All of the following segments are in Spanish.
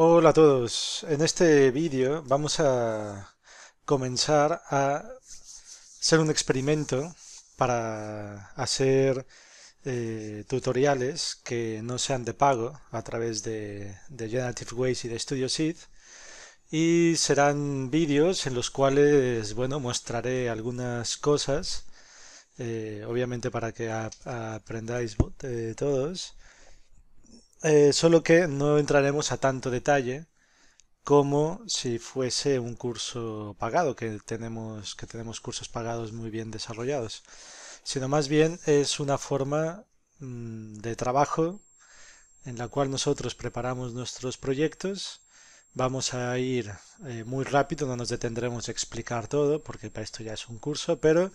Hola a todos, en este vídeo vamos a comenzar a hacer un experimento para hacer eh, tutoriales que no sean de pago a través de, de Generative Ways y de Studio Seed y serán vídeos en los cuales bueno mostraré algunas cosas eh, obviamente para que aprendáis eh, todos eh, solo que no entraremos a tanto detalle como si fuese un curso pagado, que tenemos, que tenemos cursos pagados muy bien desarrollados, sino más bien es una forma mm, de trabajo en la cual nosotros preparamos nuestros proyectos, vamos a ir eh, muy rápido, no nos detendremos a explicar todo, porque para esto ya es un curso, pero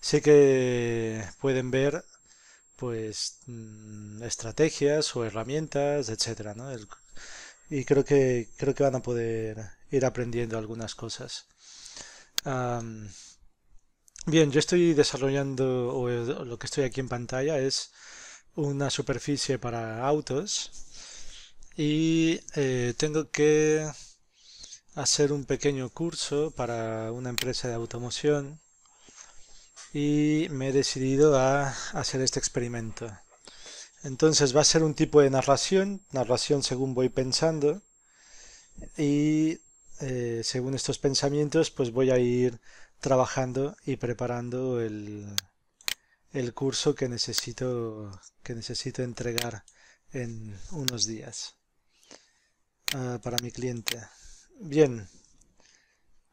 sí que pueden ver pues mm, estrategias o herramientas, etcétera, y creo que creo que van a poder ir aprendiendo algunas cosas. bien, yo estoy desarrollando o lo que estoy aquí en pantalla es una superficie para autos y eh, tengo que hacer un pequeño curso para una empresa de automoción y me he decidido a hacer este experimento. Entonces va a ser un tipo de narración, narración según voy pensando y eh, según estos pensamientos pues voy a ir trabajando y preparando el, curso que necesito, que necesito entregar en unos días ah, para mi cliente. Bien,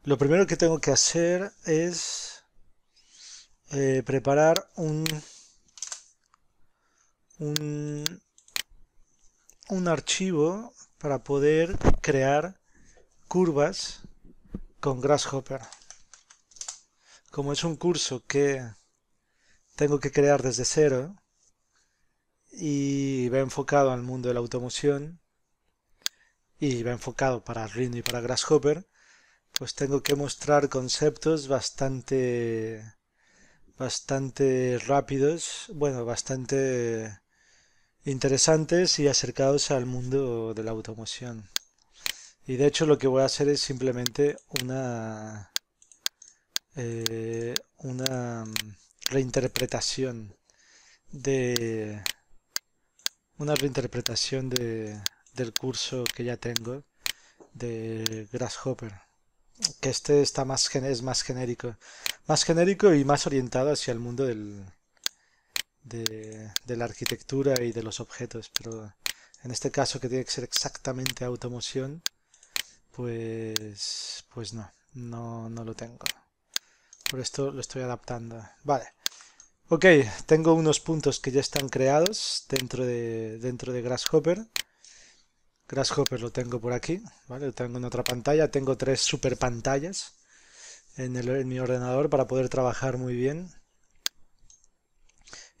lo primero que tengo que hacer es eh, preparar un, un, un archivo para poder crear curvas con Grasshopper. Como es un curso que tengo que crear desde cero y va enfocado al mundo de la automoción y va enfocado para Rhino y para Grasshopper, pues tengo que mostrar conceptos bastante bastante rápidos, bueno, bastante interesantes y acercados al mundo de la automoción. Y de hecho lo que voy a hacer es simplemente una, eh, una reinterpretación de una reinterpretación de, del curso que ya tengo de Grasshopper que este está más es más genérico más genérico y más orientado hacia el mundo del, de, la arquitectura y de los objetos, pero en este caso que tiene que ser exactamente automoción, pues, pues no, no, no lo tengo. Por esto lo estoy adaptando. Vale. Ok, tengo unos puntos que ya están creados dentro de, dentro de Grasshopper. Grasshopper lo tengo por aquí, ¿vale? Lo tengo en otra pantalla. Tengo tres super pantallas en, mi ordenador para poder trabajar muy bien.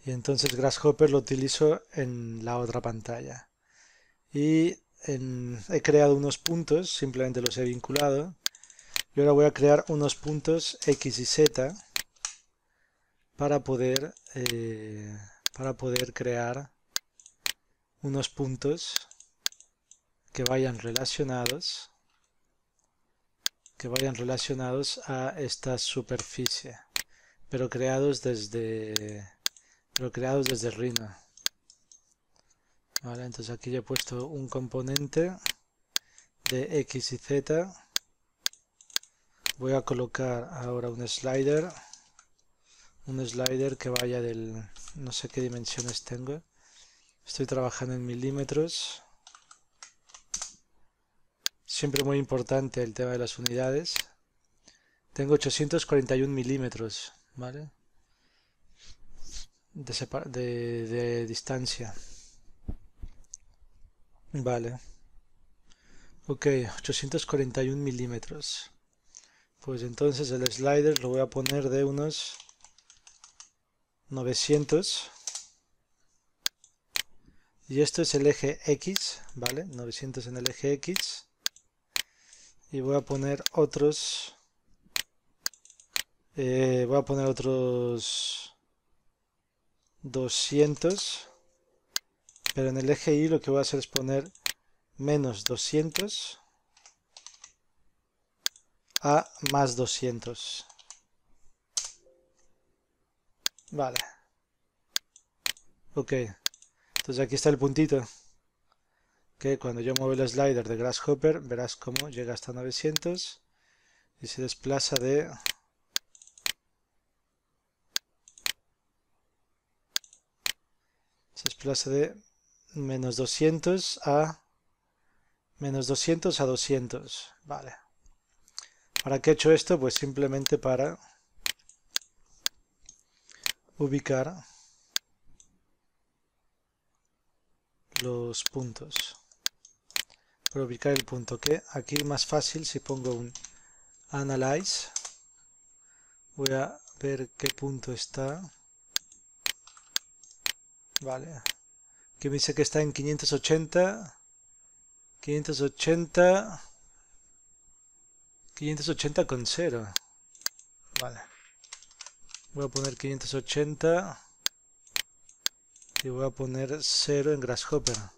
Y entonces Grasshopper lo utilizo en la otra pantalla. Y he creado unos puntos, simplemente los he vinculado. Y ahora voy a crear unos puntos X y Z para poder, eh, para poder crear unos puntos que vayan relacionados que vayan relacionados a esta superficie, pero creados desde, pero creados desde Rhino. entonces aquí he puesto un componente de X y Z. Voy a colocar ahora un slider. Un slider que vaya del... no sé qué dimensiones tengo. Estoy trabajando en milímetros. Siempre muy importante el tema de las unidades. Tengo 841 milímetros, ¿vale? De, de, distancia. Vale. Ok, 841 milímetros. Pues entonces el slider lo voy a poner de unos 900. Y esto es el eje X, ¿vale? 900 en el eje X y voy a poner otros eh, voy a poner otros 200 pero en el eje Y lo que voy a hacer es poner menos 200 a más 200 vale ok entonces aquí está el puntito que cuando yo muevo el slider de Grasshopper verás cómo llega hasta 900 y se desplaza de se desplaza de menos 200 a menos 200 a 200 vale ¿para qué he hecho esto? pues simplemente para ubicar los puntos ubicar el punto que aquí más fácil si pongo un analyze voy a ver qué punto está vale que me dice que está en 580 580 580 con 0 vale voy a poner 580 y voy a poner 0 en Grasshopper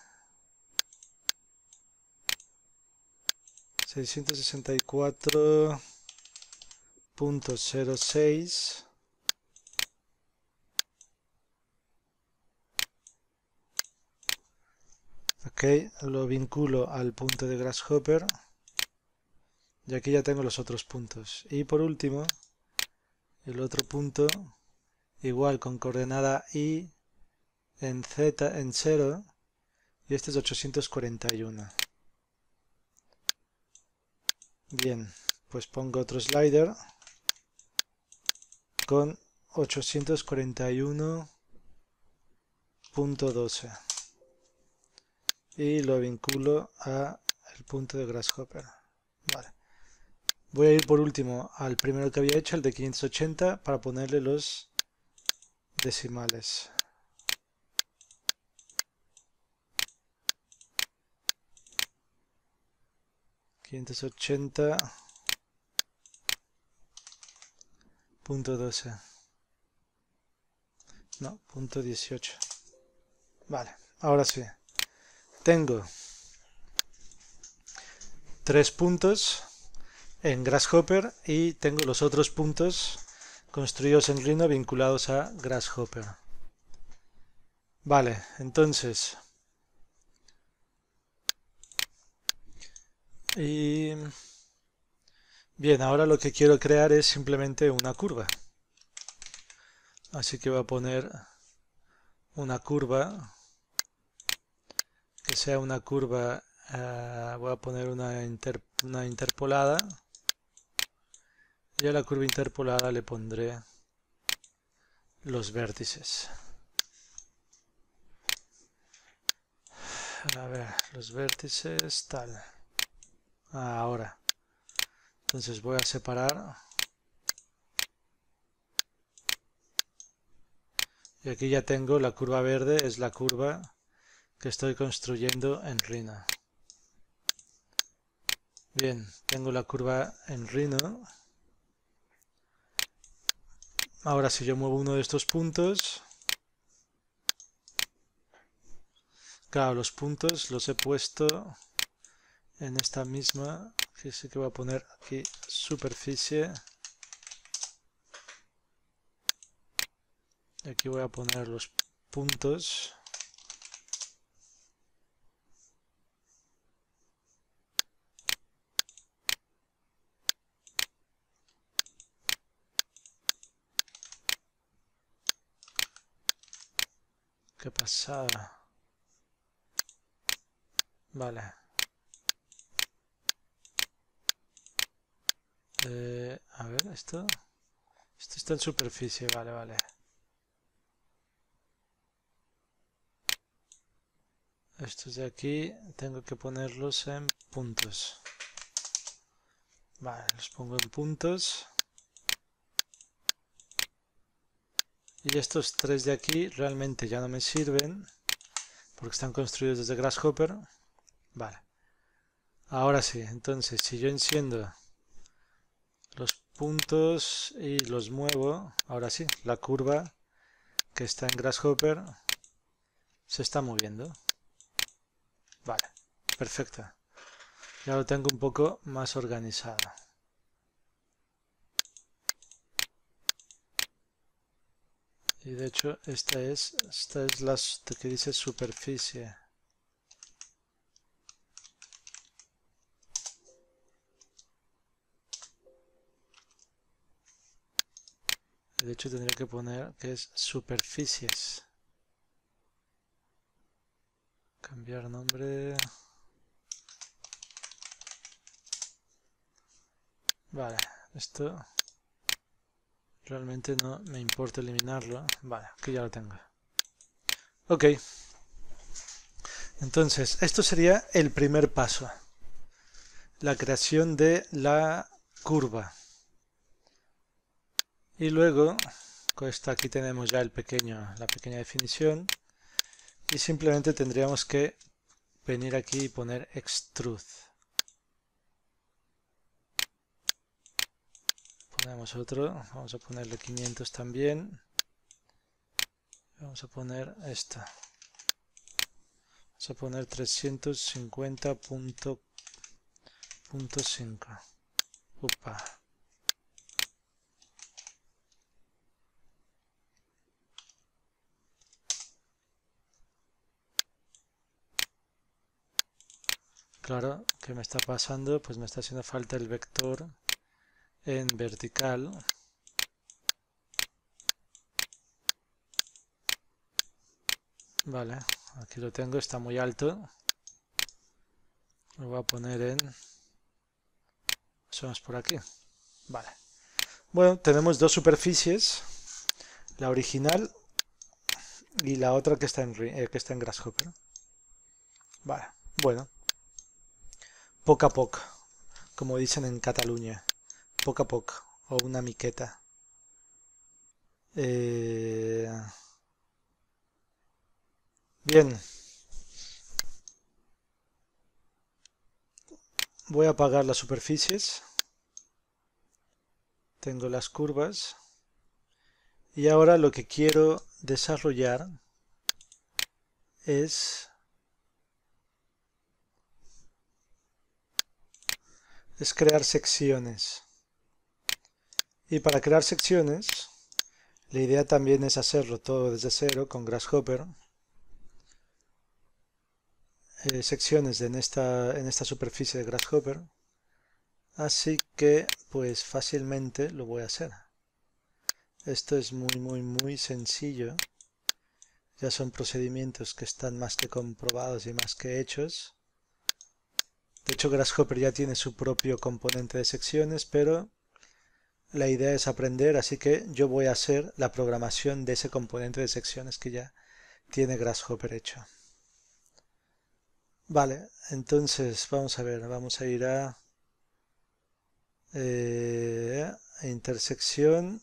664.06 ok lo vinculo al punto de grasshopper y aquí ya tengo los otros puntos y por último el otro punto igual con coordenada y en z en cero, y este es 841 Bien, pues pongo otro slider con 841.12 y lo vinculo a el punto de Grasshopper. Voy a ir por último al primero que había hecho, el de 580, para ponerle los decimales. 580.12. No, punto 18. Vale, ahora sí. Tengo tres puntos en Grasshopper y tengo los otros puntos construidos en Rhino vinculados a Grasshopper. Vale, entonces Y bien, ahora lo que quiero crear es simplemente una curva. Así que voy a poner una curva que sea una curva, ah, voy a poner una, una interpolada. Y a la curva interpolada le pondré los vértices. A ver, los vértices tal ahora entonces voy a separar y aquí ya tengo la curva verde es la curva que estoy construyendo en Rhino bien tengo la curva en Rhino ahora si yo muevo uno de estos puntos claro los puntos los he puesto en esta misma que sé que voy a poner aquí superficie aquí voy a poner los puntos qué pasada vale Eh, a ver, esto. Esto está en superficie, vale, vale. Estos de aquí tengo que ponerlos en puntos. Vale, los pongo en puntos. Y estos tres de aquí realmente ya no me sirven porque están construidos desde Grasshopper. Vale. Ahora sí, entonces si yo enciendo los puntos y los muevo, ahora sí, la curva que está en Grasshopper se está moviendo. Vale, perfecta. Ya lo tengo un poco más organizado. Y de hecho esta es, esta es la que dice superficie. de hecho tendría que poner que es superficies cambiar nombre vale esto realmente no me importa eliminarlo vale que ya lo tengo ok entonces esto sería el primer paso la creación de la curva y luego, con esto aquí tenemos ya el pequeño, la pequeña definición. Y simplemente tendríamos que venir aquí y poner extrude. Ponemos otro, vamos a ponerle 500 también. Vamos a poner esta. Vamos a poner 350.5. Opa. Claro, ¿qué me está pasando? Pues me está haciendo falta el vector en vertical. Vale, aquí lo tengo, está muy alto. Lo voy a poner en... Somos por aquí. Vale. Bueno, tenemos dos superficies. La original y la otra que está en, eh, que está en Grasshopper. Vale, bueno. Poco a poco, como dicen en Cataluña, Poco a poco o una miqueta. Eh, bien. Voy a apagar las superficies. Tengo las curvas. Y ahora lo que quiero desarrollar es es crear secciones. Y para crear secciones, la idea también es hacerlo todo desde cero con Grasshopper. Eh, secciones en esta, en esta superficie de Grasshopper. Así que, pues fácilmente lo voy a hacer. Esto es muy, muy, muy sencillo. Ya son procedimientos que están más que comprobados y más que hechos. De hecho, Grasshopper ya tiene su propio componente de secciones, pero la idea es aprender, así que yo voy a hacer la programación de ese componente de secciones que ya tiene Grasshopper hecho. Vale, entonces vamos a ver, vamos a ir a eh, intersección,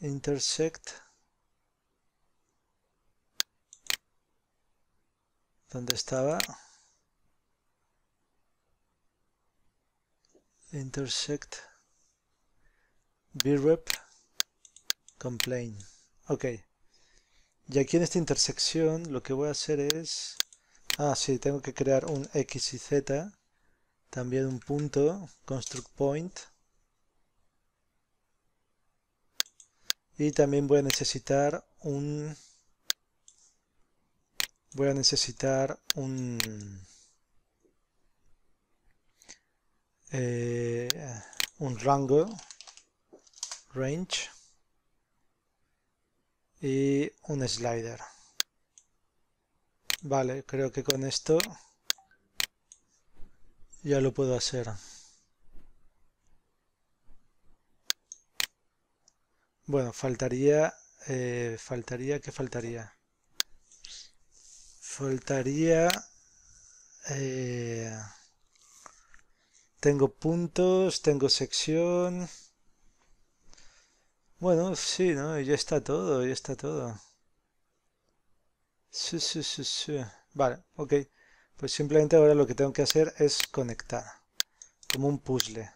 intersect, donde estaba intersect brep complain ok y aquí en esta intersección lo que voy a hacer es ah sí tengo que crear un x y z también un punto construct point y también voy a necesitar un voy a necesitar un... Eh, un rango range y un slider vale creo que con esto ya lo puedo hacer bueno faltaría eh, faltaría ¿qué faltaría faltaría eh, tengo puntos, tengo sección... Bueno, sí, ¿no? Ya está todo, ya está todo. Sí, sí, sí, sí. Vale, ok. Pues simplemente ahora lo que tengo que hacer es conectar. Como un puzzle.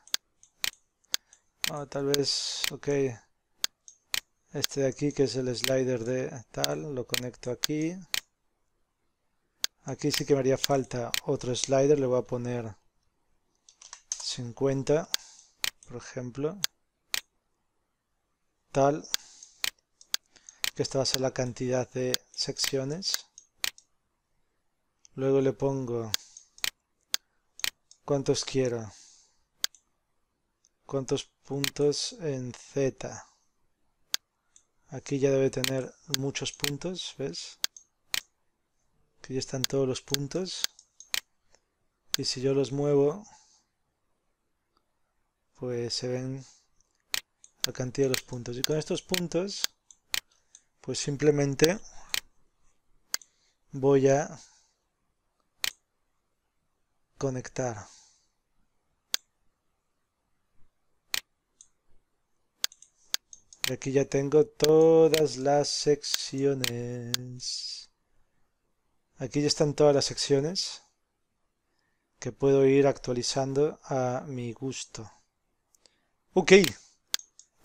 Ah, tal vez, ok. Este de aquí, que es el slider de tal, lo conecto aquí. Aquí sí que me haría falta otro slider, le voy a poner 50, por ejemplo. Tal. Que esta va a ser la cantidad de secciones. Luego le pongo cuántos quiero. Cuántos puntos en Z. Aquí ya debe tener muchos puntos, ¿ves? ya están todos los puntos y si yo los muevo pues se ven la cantidad de los puntos y con estos puntos pues simplemente voy a conectar y aquí ya tengo todas las secciones Aquí ya están todas las secciones que puedo ir actualizando a mi gusto. Ok,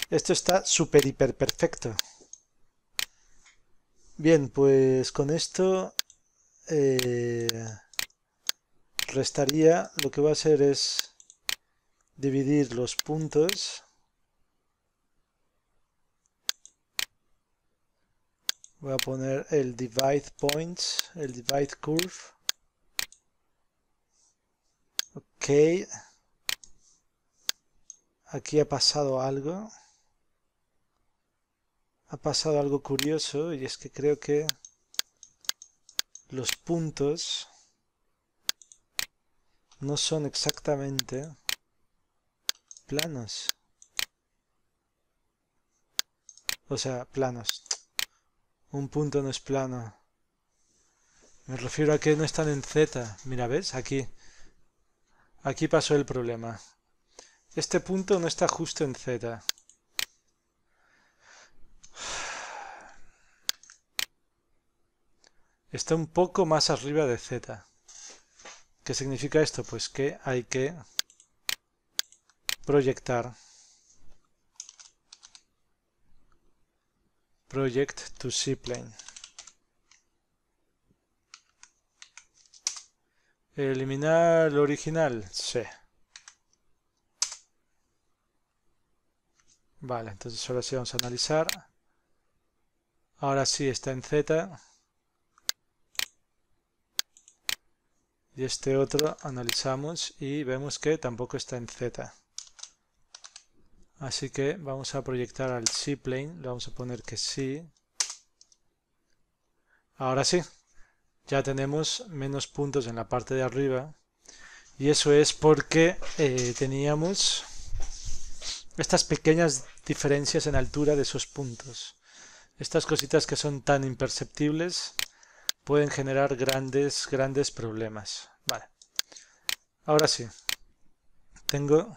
esto está súper hiper perfecto. Bien, pues con esto eh, restaría, lo que voy a hacer es dividir los puntos voy a poner el divide points, el divide curve. Ok. Aquí ha pasado algo. Ha pasado algo curioso y es que creo que los puntos no son exactamente planos. O sea, planos, un punto no es plano. Me refiero a que no están en Z. Mira, ¿ves? Aquí. Aquí pasó el problema. Este punto no está justo en Z. Está un poco más arriba de Z. ¿Qué significa esto? Pues que hay que proyectar project to z-plane. Eliminar el original, sí. Vale, entonces ahora sí vamos a analizar. Ahora sí está en Z. Y este otro analizamos y vemos que tampoco está en Z. Así que vamos a proyectar al seaplane, le vamos a poner que sí. Ahora sí, ya tenemos menos puntos en la parte de arriba. Y eso es porque eh, teníamos estas pequeñas diferencias en altura de esos puntos. Estas cositas que son tan imperceptibles pueden generar grandes, grandes problemas. Vale. Ahora sí. Tengo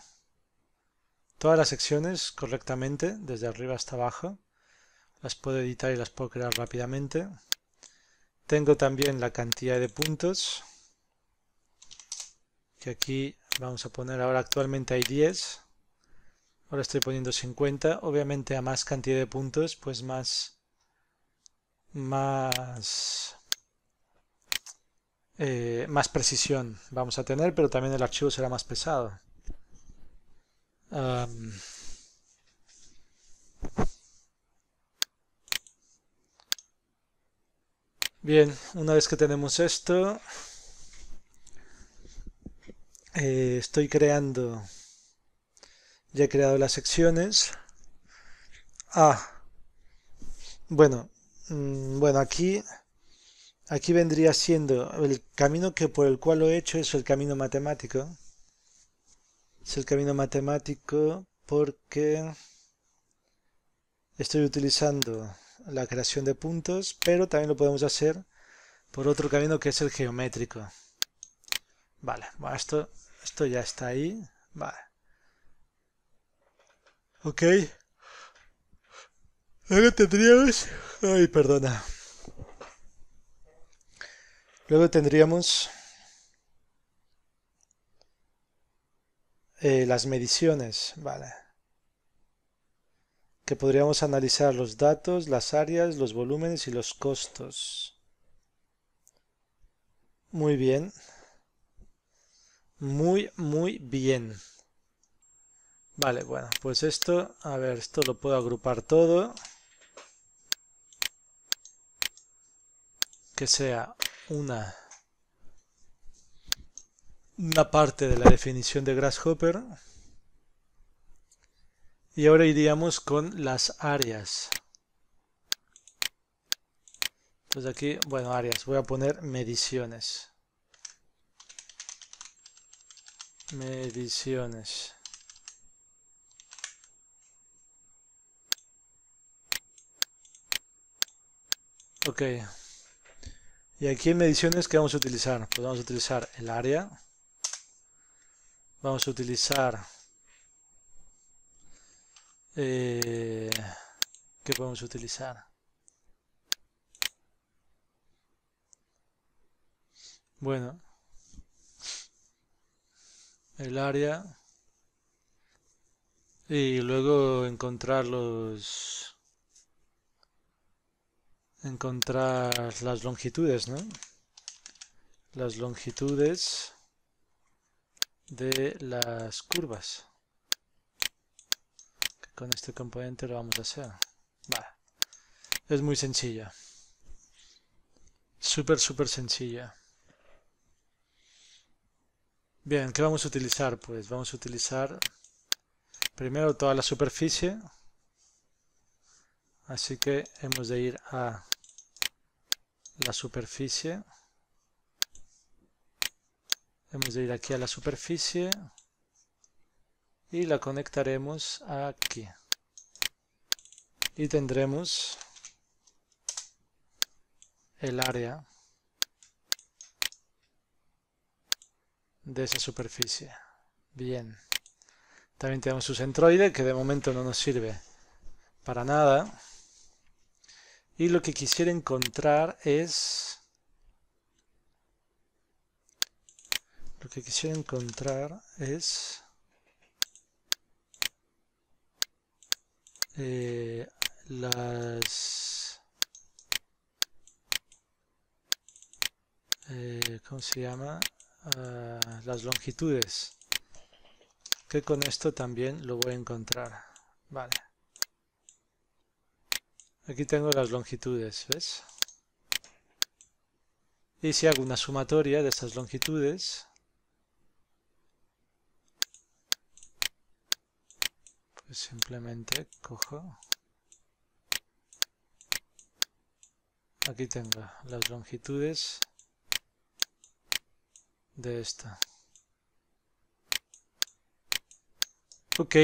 todas las secciones correctamente, desde arriba hasta abajo. Las puedo editar y las puedo crear rápidamente. Tengo también la cantidad de puntos, que aquí vamos a poner ahora actualmente hay 10. Ahora estoy poniendo 50. Obviamente a más cantidad de puntos, pues más... más... Eh, más precisión vamos a tener, pero también el archivo será más pesado. Um, bien, una vez que tenemos esto, eh, estoy creando, ya he creado las secciones. Ah, bueno, mm, bueno, aquí, aquí vendría siendo el camino que por el cual lo he hecho es el camino matemático es el camino matemático porque estoy utilizando la creación de puntos, pero también lo podemos hacer por otro camino que es el geométrico. Vale, bueno, esto, esto ya está ahí. Vale. Ok. Luego tendríamos... Ay, perdona. Luego tendríamos Eh, las mediciones, vale. Que podríamos analizar los datos, las áreas, los volúmenes y los costos. Muy bien. Muy, muy bien. Vale, bueno, pues esto, a ver, esto lo puedo agrupar todo. Que sea una una parte de la definición de Grasshopper. Y ahora iríamos con las áreas. Entonces aquí, bueno, áreas, voy a poner mediciones. Mediciones. Ok. Y aquí en mediciones, que vamos a utilizar? Pues vamos a utilizar el área vamos a utilizar eh, ¿qué podemos utilizar? bueno el área y luego encontrar los encontrar las longitudes ¿no? las longitudes de las curvas. con este componente lo vamos a hacer. Es muy sencilla. super súper sencilla. Bien, ¿qué vamos a utilizar? Pues vamos a utilizar primero toda la superficie. Así que hemos de ir a la superficie. Hemos de ir aquí a la superficie y la conectaremos aquí. Y tendremos el área de esa superficie. Bien. También tenemos su centroide que de momento no nos sirve para nada. Y lo que quisiera encontrar es lo que quisiera encontrar es eh, las eh, ¿cómo se llama? Ah, las longitudes que con esto también lo voy a encontrar vale aquí tengo las longitudes ¿ves? y si hago una sumatoria de esas longitudes simplemente cojo aquí tengo las longitudes de esta ok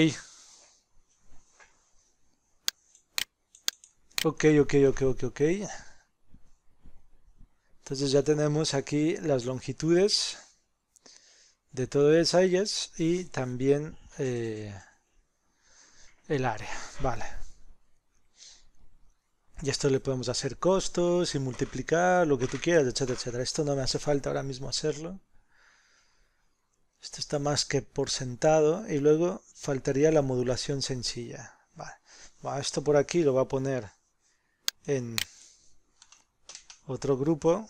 ok ok ok ok ok entonces ya tenemos aquí las longitudes de todas ellas y también eh, el área, vale. Y esto le podemos hacer costos y multiplicar, lo que tú quieras, etcétera, etcétera. Esto no me hace falta ahora mismo hacerlo. Esto está más que por sentado. Y luego faltaría la modulación sencilla. Vale. esto por aquí lo va a poner en otro grupo.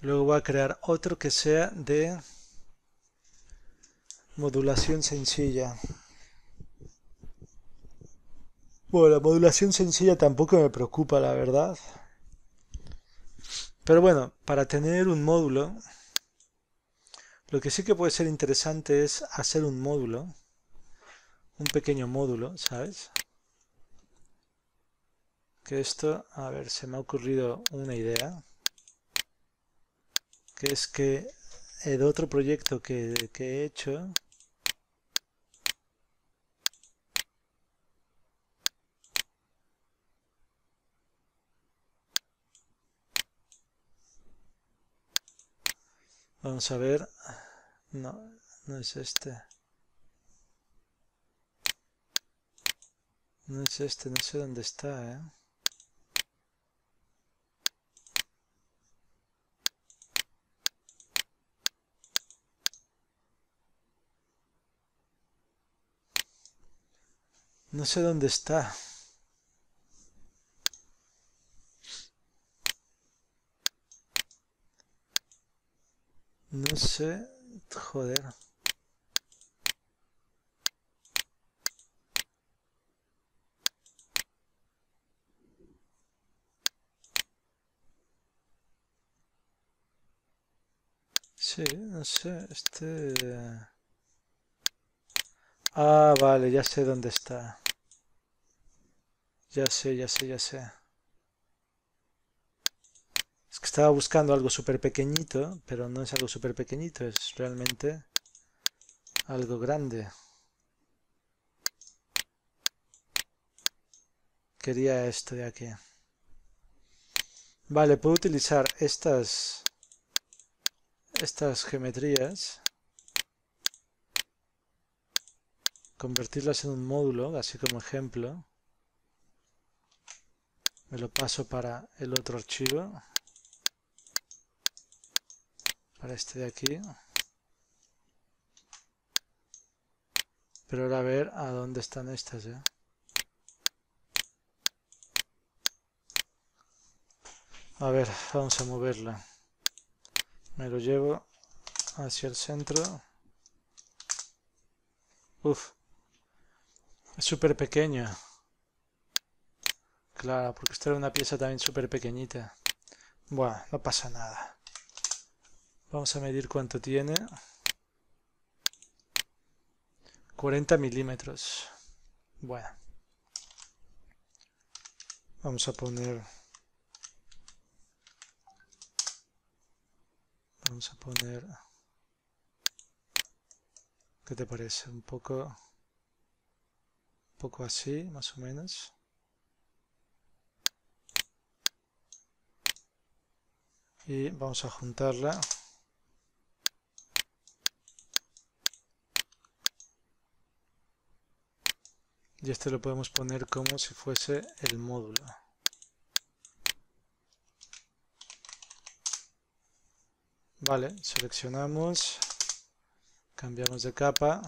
Luego voy a crear otro que sea de modulación sencilla. Bueno, la modulación sencilla tampoco me preocupa, la verdad. Pero bueno, para tener un módulo, lo que sí que puede ser interesante es hacer un módulo, un pequeño módulo, ¿sabes? Que esto, a ver, se me ha ocurrido una idea que es que el otro proyecto que, he hecho Vamos a ver. No, no es este. No es este, no sé dónde está, ¿eh? No sé dónde está. No sé. Joder. Sí, no sé, este... Ah, vale, ya sé dónde está. Ya sé, ya sé, ya sé. Es que estaba buscando algo súper pequeñito, pero no es algo súper pequeñito, es realmente algo grande. Quería esto de aquí. Vale, puedo utilizar estas, estas geometrías convertirlas en un módulo, así como ejemplo. Me lo paso para el otro archivo, para este de aquí. Pero ahora a ver a dónde están estas. ¿eh? A ver, vamos a moverla. Me lo llevo hacia el centro. Uf, es súper pequeño. Claro, porque esta era una pieza también súper pequeñita. Bueno, no pasa nada. Vamos a medir cuánto tiene. 40 milímetros. Bueno. Vamos a poner... Vamos a poner... ¿Qué te parece? Un poco poco así, más o menos. Y vamos a juntarla. Y este lo podemos poner como si fuese el módulo. Vale, seleccionamos, cambiamos de capa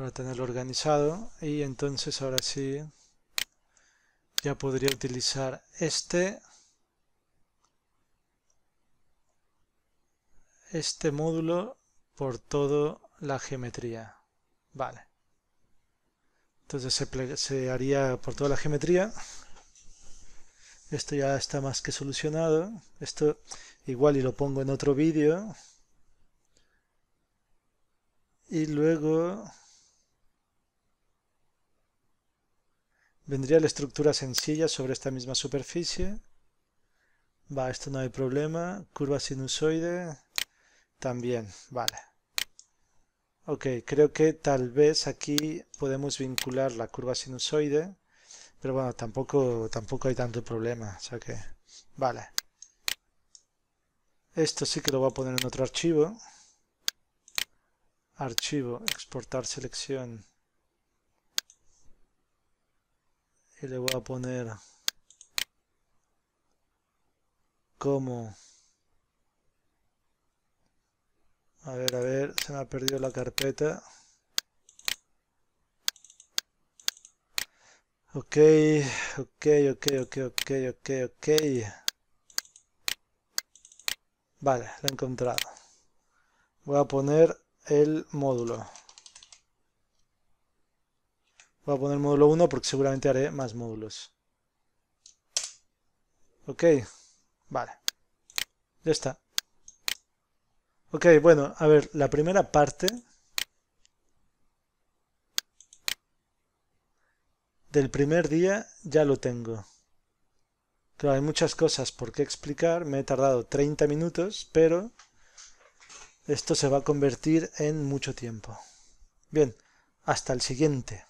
para tenerlo organizado y entonces ahora sí ya podría utilizar este este módulo por toda la geometría vale entonces se, se haría por toda la geometría esto ya está más que solucionado esto igual y lo pongo en otro vídeo y luego Vendría la estructura sencilla sobre esta misma superficie. Va, esto no hay problema. Curva sinusoide. También, vale. Ok, creo que tal vez aquí podemos vincular la curva sinusoide. Pero bueno, tampoco, tampoco hay tanto problema. O sea que, vale. Esto sí que lo voy a poner en otro archivo. Archivo, exportar selección. y le voy a poner como a ver a ver se me ha perdido la carpeta ok ok ok ok ok ok ok vale lo he encontrado voy a poner el módulo Voy a poner módulo 1 porque seguramente haré más módulos. Ok, vale. Ya está. Ok, bueno, a ver, la primera parte del primer día ya lo tengo. Pero hay muchas cosas por qué explicar, me he tardado 30 minutos, pero esto se va a convertir en mucho tiempo. Bien, hasta el siguiente.